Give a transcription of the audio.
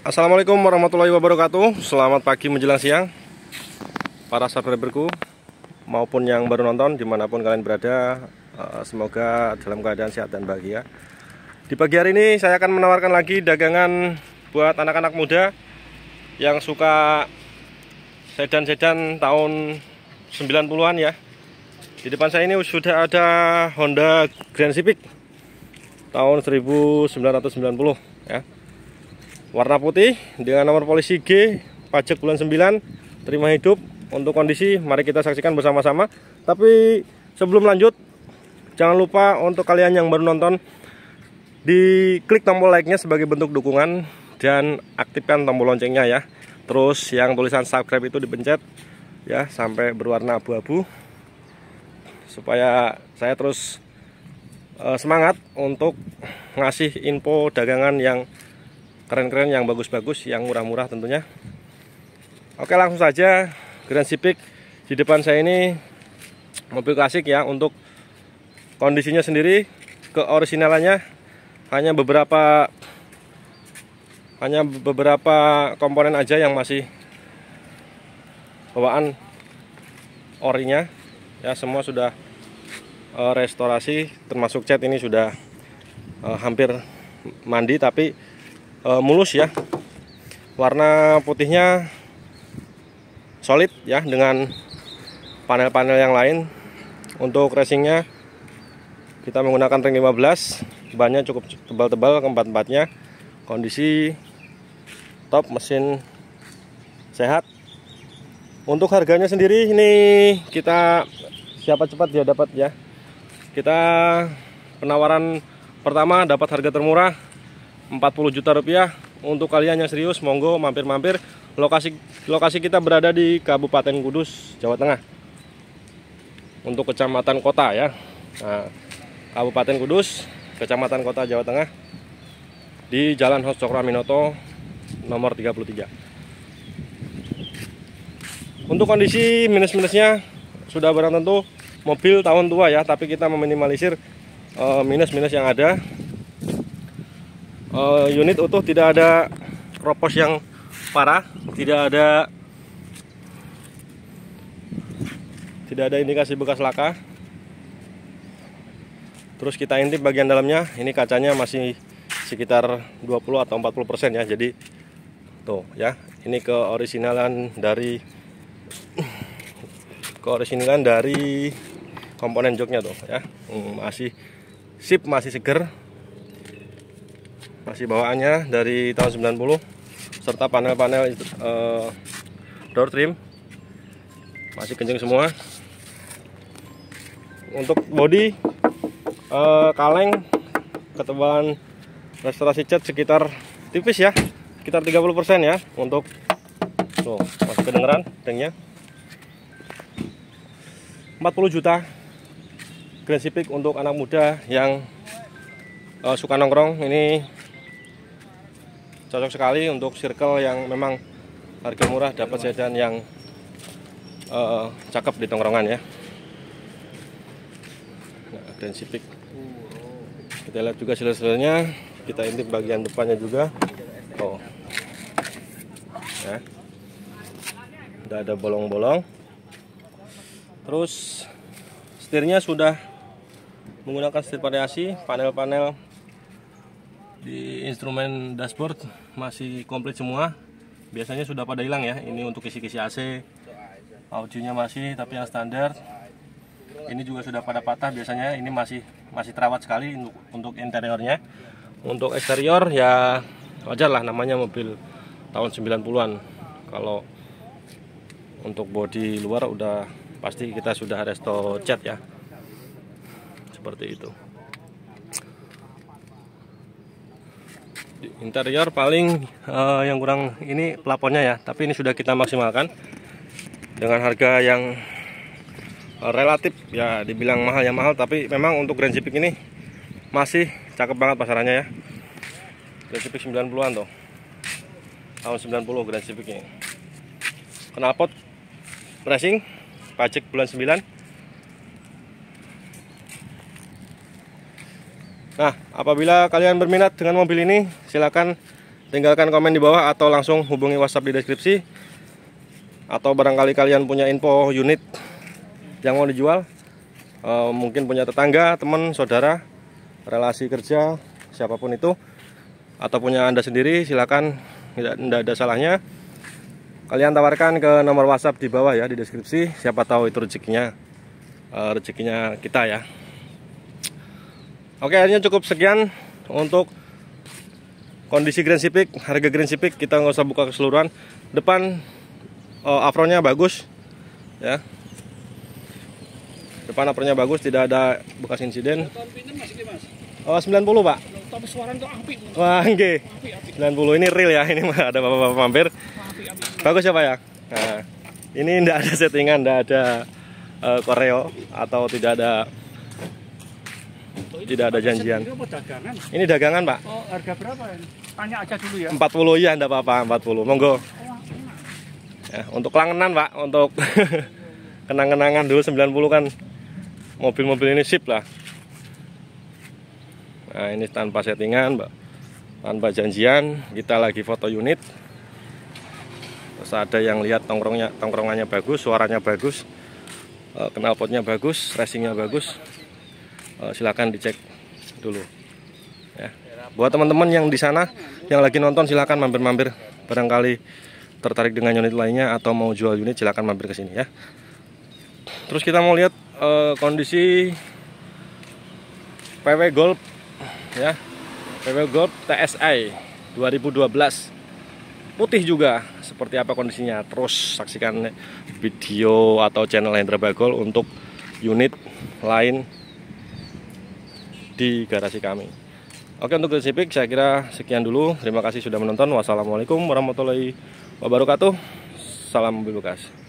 Assalamualaikum warahmatullahi wabarakatuh Selamat pagi menjelang siang Para subscriberku Maupun yang baru nonton Dimanapun kalian berada eh, Semoga dalam keadaan sehat dan bahagia Di pagi hari ini saya akan menawarkan lagi Dagangan buat anak-anak muda Yang suka Sedan-sedan tahun 90an ya Di depan saya ini sudah ada Honda Grand Civic Tahun 1990 ya warna putih dengan nomor polisi G pajak bulan 9 terima hidup untuk kondisi mari kita saksikan bersama-sama tapi sebelum lanjut jangan lupa untuk kalian yang baru nonton di klik tombol like-nya sebagai bentuk dukungan dan aktifkan tombol loncengnya ya terus yang tulisan subscribe itu dipencet ya sampai berwarna abu-abu supaya saya terus eh, semangat untuk ngasih info dagangan yang keren-keren yang bagus-bagus yang murah-murah tentunya oke langsung saja Grand Civic di depan saya ini mobil klasik ya untuk kondisinya sendiri ke orisinalnya hanya beberapa hanya beberapa komponen aja yang masih bawaan orinya ya semua sudah eh, restorasi termasuk cat ini sudah eh, hampir mandi tapi e, mulus ya warna putihnya solid ya dengan panel-panel yang lain untuk racingnya kita menggunakan ring 15 bannya cukup tebal-tebal keempat-empatnya kondisi top mesin sehat untuk harganya sendiri ini kita siapa cepat dia dapat ya kita penawaran pertama dapat harga termurah 40 juta rupiah untuk kalian yang serius monggo mampir-mampir lokasi lokasi kita berada di Kabupaten Kudus Jawa Tengah untuk kecamatan kota ya nah, Kabupaten Kudus kecamatan kota Jawa Tengah di Jalan Hos Cokro Aminoto nomor 33 untuk kondisi minus-minusnya sudah barang tentu mobil tahun tua ya tapi kita meminimalisir eh, minus-minus minus -minus yang ada uh, unit utuh tidak ada kropos yang parah tidak ada tidak ada indikasi bekas laka terus kita intip bagian dalamnya ini kacanya masih sekitar 20 atau 40 persen ya jadi tuh ya ini ke orisinalan dari ke orisinalan dari komponen joknya tuh ya hmm, masih sip masih seger masih bawaannya dari tahun 90 serta panel-panel uh, door trim masih kenceng semua untuk body uh, kaleng ketebalan restorasi cat sekitar tipis ya sekitar 30% ya untuk tuh masih kedengeran dengnya 40 juta Grand Civic untuk anak muda yang uh, suka nongkrong ini cocok sekali untuk circle yang memang harga murah dapat jajan yang uh, cakep di tongkrongan ya nah, Grand Civic kita lihat juga selir kita intip bagian depannya juga oh ya udah ada bolong-bolong terus setirnya sudah menggunakan setir variasi panel-panel di instrumen dashboard masih komplit semua biasanya sudah pada hilang ya ini untuk kisi-kisi AC audionya masih tapi yang standar ini juga sudah pada patah biasanya ini masih masih terawat sekali untuk, untuk interiornya untuk eksterior ya wajar lah namanya mobil tahun 90-an kalau untuk bodi luar udah pasti kita sudah resto cat ya seperti itu interior paling uh, yang kurang ini plafonnya ya tapi ini sudah kita maksimalkan dengan harga yang eh, relatif ya dibilang mahal ya mahal tapi memang untuk Grand Civic ini masih cakep banget pasarannya ya Grand Civic 90-an tuh tahun 90 Grand Civic ini knalpot racing pajak bulan 9 Nah, apabila kalian berminat dengan mobil ini, silakan tinggalkan komen di bawah atau langsung hubungi WhatsApp di deskripsi. Atau barangkali kalian punya info unit yang mau dijual, e, mungkin punya tetangga, teman, saudara, relasi kerja, siapapun itu, atau punya Anda sendiri, silakan tidak, ada salahnya. Kalian tawarkan ke nomor WhatsApp di bawah ya di deskripsi, siapa tahu itu rezekinya. E, rezekinya kita ya. Oke, akhirnya cukup sekian untuk kondisi Grand Civic, harga Grand Civic kita nggak usah buka keseluruhan. Depan uh, afronya bagus, ya. Depan afronya bagus, tidak ada bekas insiden. Oh, 90 pak. Wah, Okay. 90 ini real ya, ini ada bapak-bapak mampir. Bagus ya pak ya. Nah, ini tidak ada settingan, tidak ada uh, koreo atau tidak ada tidak ada janjian. Ini dagangan, Pak? Oh, harga berapa ini? Tanya aja dulu ya. 40 ya, enggak apa-apa, 40. Monggo. Ya, untuk langenan, Pak, untuk kenang-kenangan dulu 90 kan mobil-mobil ini sip lah. Nah, ini tanpa settingan, Pak. Tanpa janjian, kita lagi foto unit. Terus ada yang lihat tongkrongnya, tongkrongannya bagus, suaranya bagus, eh, knalpotnya bagus, racingnya bagus uh, silakan dicek dulu ya. buat teman-teman yang di sana yang lagi nonton silakan mampir-mampir barangkali tertarik dengan unit lainnya atau mau jual unit silakan mampir ke sini ya terus kita mau lihat uh, kondisi PW Gold ya PW Gold TSI 2012 putih juga seperti apa kondisinya terus saksikan video atau channel Hendra Bagol untuk unit lain di garasi kami. Oke untuk Green saya kira sekian dulu. Terima kasih sudah menonton. Wassalamualaikum warahmatullahi wabarakatuh. Salam mobil bekas.